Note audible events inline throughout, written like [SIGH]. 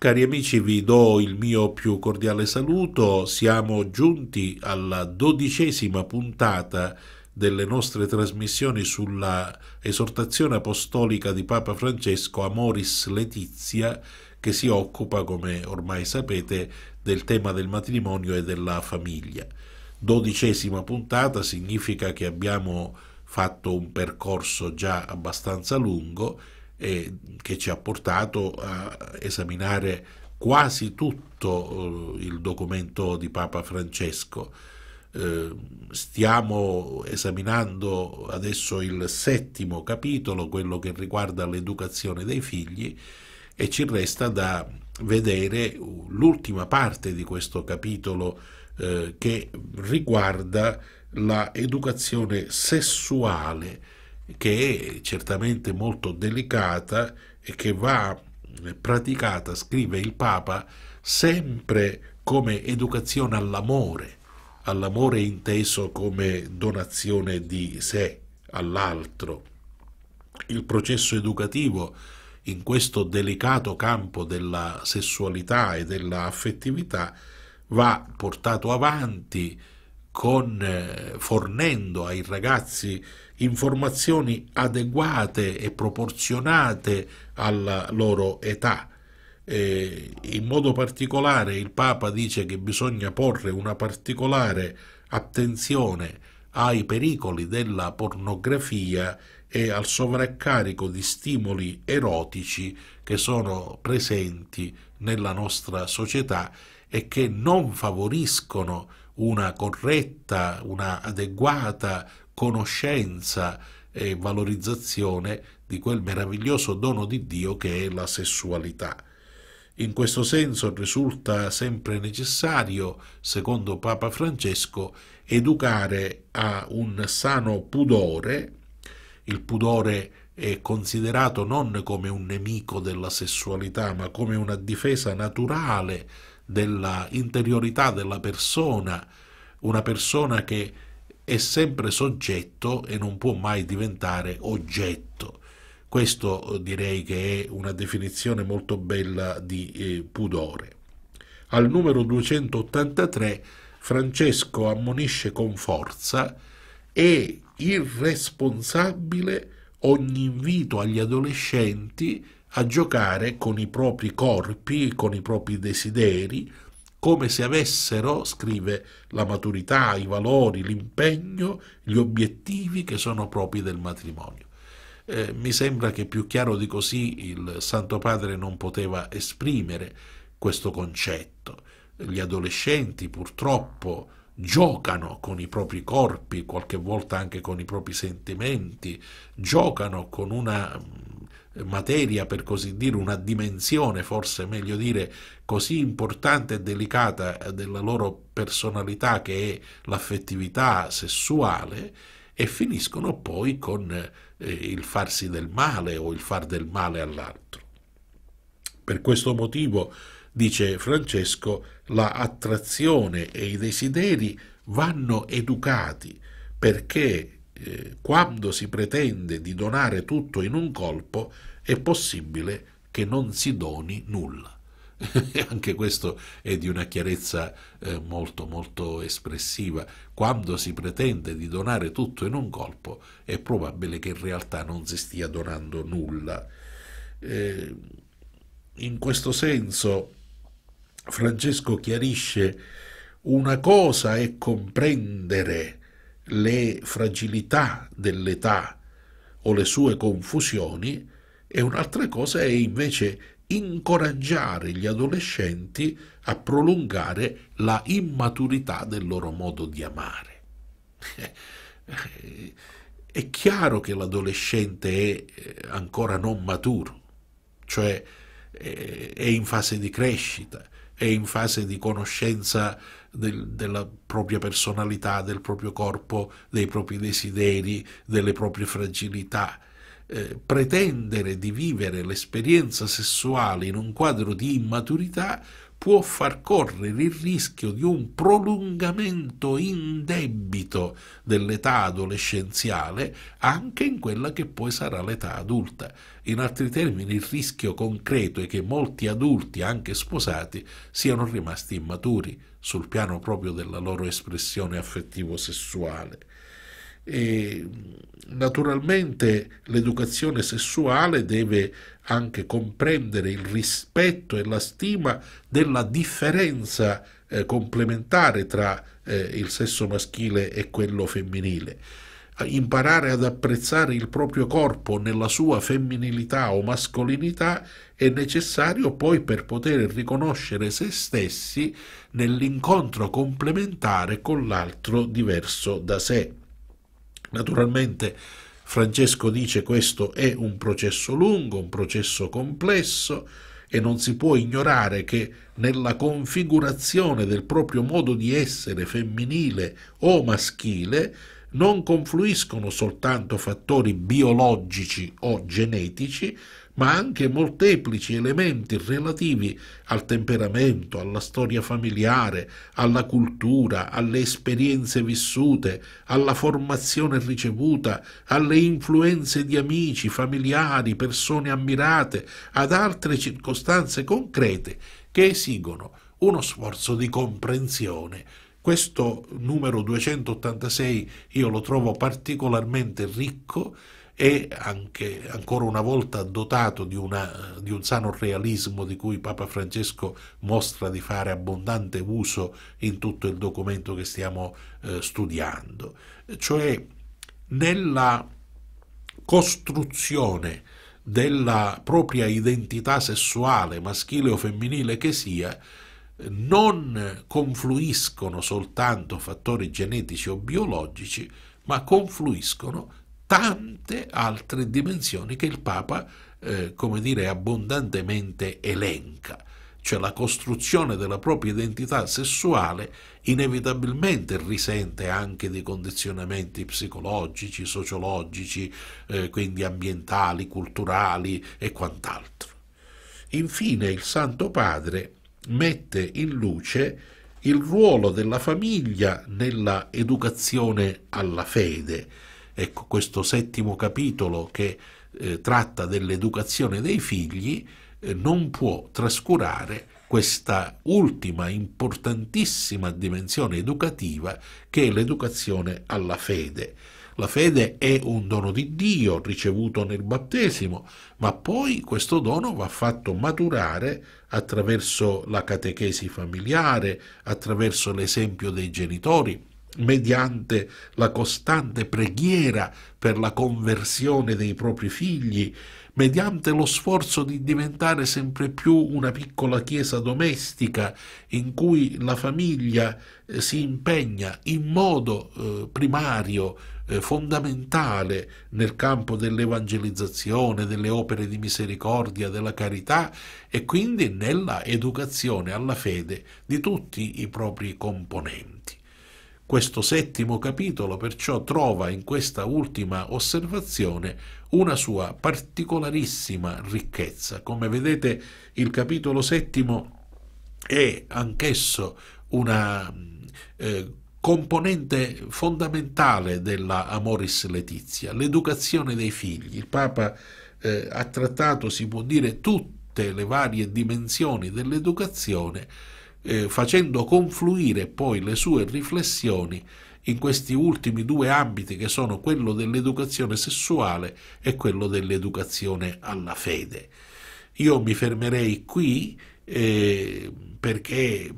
Cari amici, vi do il mio più cordiale saluto. Siamo giunti alla dodicesima puntata delle nostre trasmissioni sulla esortazione apostolica di Papa Francesco Amoris Letizia, che si occupa, come ormai sapete, del tema del matrimonio e della famiglia. Dodicesima puntata significa che abbiamo fatto un percorso già abbastanza lungo eh, che ci ha portato a esaminare quasi tutto eh, il documento di Papa Francesco. Eh, stiamo esaminando adesso il settimo capitolo, quello che riguarda l'educazione dei figli, e ci resta da vedere l'ultima parte di questo capitolo eh, che riguarda l'educazione sessuale che è certamente molto delicata e che va eh, praticata, scrive il Papa, sempre come educazione all'amore, all'amore inteso come donazione di sé all'altro. Il processo educativo in questo delicato campo della sessualità e della affettività va portato avanti con, eh, fornendo ai ragazzi informazioni adeguate e proporzionate alla loro età. Eh, in modo particolare il Papa dice che bisogna porre una particolare attenzione ai pericoli della pornografia e al sovraccarico di stimoli erotici che sono presenti nella nostra società e che non favoriscono una corretta, una adeguata conoscenza e valorizzazione di quel meraviglioso dono di Dio che è la sessualità. In questo senso risulta sempre necessario, secondo Papa Francesco, educare a un sano pudore. Il pudore è considerato non come un nemico della sessualità, ma come una difesa naturale della interiorità della persona, una persona che è sempre soggetto e non può mai diventare oggetto. Questo eh, direi che è una definizione molto bella di eh, pudore. Al numero 283 Francesco ammonisce con forza è irresponsabile ogni invito agli adolescenti a giocare con i propri corpi, con i propri desideri, come se avessero, scrive, la maturità, i valori, l'impegno, gli obiettivi che sono propri del matrimonio. Eh, mi sembra che più chiaro di così il Santo Padre non poteva esprimere questo concetto. Gli adolescenti purtroppo giocano con i propri corpi, qualche volta anche con i propri sentimenti, giocano con una materia, per così dire, una dimensione, forse meglio dire, così importante e delicata della loro personalità che è l'affettività sessuale e finiscono poi con eh, il farsi del male o il far del male all'altro. Per questo motivo, dice Francesco, la attrazione e i desideri vanno educati perché eh, quando si pretende di donare tutto in un colpo, è possibile che non si doni nulla. [LAUGHS] Anche questo è di una chiarezza eh, molto molto espressiva. Quando si pretende di donare tutto in un colpo, è probabile che in realtà non si stia donando nulla. Eh, in questo senso, Francesco chiarisce una cosa è comprendere le fragilità dell'età o le sue confusioni, e un'altra cosa è invece incoraggiare gli adolescenti a prolungare la immaturità del loro modo di amare. [LAUGHS] È chiaro che l'adolescente è eh, ancora non maturo, cioè eh, è in fase di crescita, è in fase di conoscenza del, della propria personalità, del proprio corpo, dei propri desideri, delle proprie fragilità eh, pretendere di vivere l'esperienza sessuale in un quadro di immaturità può far correre il rischio di un prolungamento indebito dell'età adolescenziale anche in quella che poi sarà l'età adulta. In altri termini, il rischio concreto è che molti adulti, anche sposati, siano rimasti immaturi sul piano proprio della loro espressione affettivo-sessuale e naturalmente l'educazione sessuale deve anche comprendere il rispetto e la stima della differenza eh, complementare tra eh, il sesso maschile e quello femminile. Imparare ad apprezzare il proprio corpo nella sua femminilità o mascolinità è necessario poi per poter riconoscere se stessi nell'incontro complementare con l'altro diverso da sé. Naturalmente Francesco dice questo è un processo lungo, un processo complesso e non si può ignorare che nella configurazione del proprio modo di essere femminile o maschile non confluiscono soltanto fattori biologici o genetici, ma anche molteplici elementi relativi al temperamento, alla storia familiare, alla cultura, alle esperienze vissute, alla formazione ricevuta, alle influenze di amici, familiari, persone ammirate, ad altre circostanze concrete che esigono uno sforzo di comprensione questo numero 286 io lo trovo particolarmente ricco e anche ancora una volta dotato di, una, di, un sano realismo di cui Papa Francesco mostra di fare abbondante uso in tutto il documento che stiamo eh, studiando, cioè nella costruzione della propria identità sessuale, maschile o femminile che sia, non confluiscono soltanto fattori genetici o biologici, ma confluiscono tante altre dimensioni che il Papa, eh, come dire, abbondantemente elenca. Cioè la costruzione della propria identità sessuale inevitabilmente risente anche di condizionamenti psicologici, sociologici, eh, quindi ambientali, culturali e quant'altro. Infine il Santo Padre mette in luce il ruolo della famiglia nella educazione alla fede, ecco, questo settimo capitolo che eh, tratta dell'educazione dei figli eh, non può trascurare questa ultima importantissima dimensione educativa che è l'educazione alla fede. La fede è un dono di Dio ricevuto nel battesimo, ma poi questo dono va fatto maturare attraverso la catechesi familiare, attraverso l'esempio dei genitori, mediante la costante preghiera per la conversione dei propri figli, mediante lo sforzo di diventare sempre più una piccola chiesa domestica in cui la famiglia eh, si impegna in modo eh, primario, eh, fondamentale nel campo dell'evangelizzazione, delle opere di misericordia, della carità e quindi nella educazione alla fede di tutti i propri componenti. Questo settimo capitolo perciò trova in questa ultima osservazione una sua particolarissima ricchezza. Come vedete il capitolo settimo è anch'esso una eh, componente fondamentale della Amoris Letizia, l'educazione dei figli. Il Papa eh, ha trattato, si può dire, tutte le varie dimensioni dell'educazione eh, facendo confluire poi le sue riflessioni in questi ultimi due ambiti che sono quello dell'educazione sessuale e quello dell'educazione alla fede. Io mi fermerei qui eh, perché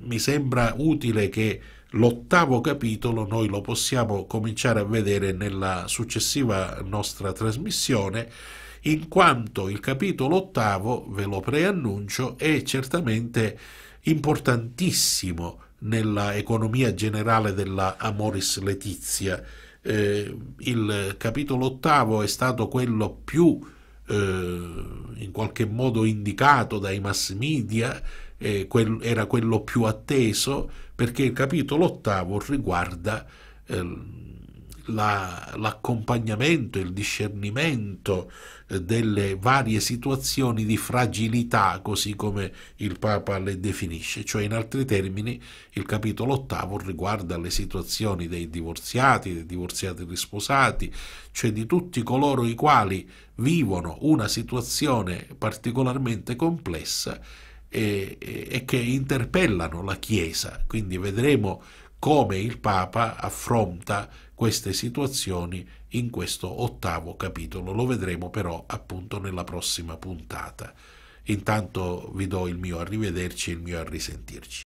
mi sembra utile che l'ottavo capitolo noi lo possiamo cominciare a vedere nella successiva nostra trasmissione in quanto il capitolo ottavo, ve lo preannuncio, è certamente importantissimo nella economia generale della Amoris Letizia. Eh, il capitolo ottavo è stato quello più eh, in qualche modo indicato dai mass media, eh, quel, era quello più atteso perché il capitolo ottavo riguarda eh, la, l'accompagnamento, il discernimento eh, delle varie situazioni di fragilità, così come il Papa le definisce, cioè in altri termini il capitolo ottavo riguarda le situazioni dei divorziati, dei divorziati risposati, cioè di tutti coloro i quali vivono una situazione particolarmente complessa e, e che interpellano la Chiesa, quindi vedremo come il Papa affronta queste situazioni in questo ottavo capitolo. Lo vedremo però appunto nella prossima puntata. Intanto vi do il mio arrivederci e il mio arrisentirci.